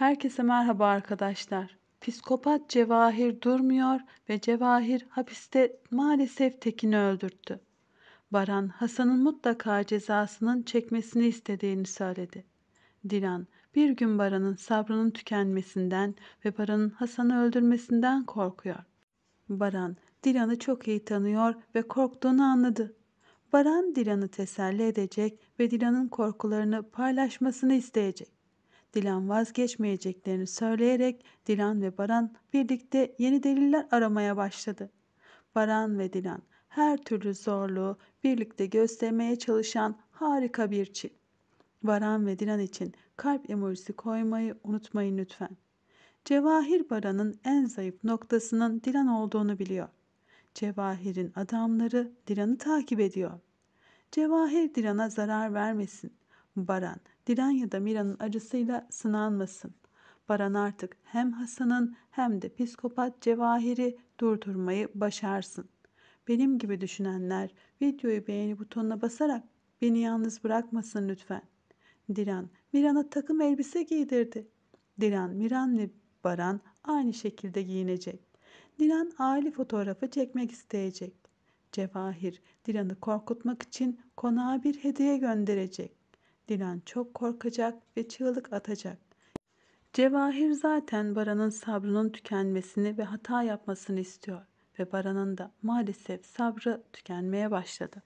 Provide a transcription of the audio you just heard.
Herkese merhaba arkadaşlar. Psikopat Cevahir durmuyor ve Cevahir hapiste maalesef Tekin'i öldürttü. Baran, Hasan'ın mutlaka cezasının çekmesini istediğini söyledi. Dilan, bir gün Baran'ın sabrının tükenmesinden ve Baran'ın Hasan'ı öldürmesinden korkuyor. Baran, Dilan'ı çok iyi tanıyor ve korktuğunu anladı. Baran, Dilan'ı teselli edecek ve Dilan'ın korkularını paylaşmasını isteyecek. Dilan vazgeçmeyeceklerini söyleyerek Dilan ve Baran birlikte yeni deliller aramaya başladı. Baran ve Dilan her türlü zorluğu birlikte göstermeye çalışan harika bir çift. Baran ve Dilan için kalp emojisi koymayı unutmayın lütfen. Cevahir Baran'ın en zayıf noktasının Dilan olduğunu biliyor. Cevahir'in adamları Dilan'ı takip ediyor. Cevahir Dilan'a zarar vermesin. Baran, Dilan ya da Mira'nın acısıyla sınanmasın. Baran artık hem Hasan'ın hem de psikopat Cevahir'i durdurmayı başarsın. Benim gibi düşünenler videoyu beğeni butonuna basarak beni yalnız bırakmasın lütfen. Dilan, Miran'a takım elbise giydirdi. Dilan, Miran ve Baran aynı şekilde giyinecek. Dilan aile fotoğrafı çekmek isteyecek. Cevahir, Dilan'ı korkutmak için konağa bir hediye gönderecek. Dilan çok korkacak ve çığlık atacak. Cevahir zaten Baran'ın sabrının tükenmesini ve hata yapmasını istiyor ve Baran'ın da maalesef sabrı tükenmeye başladı.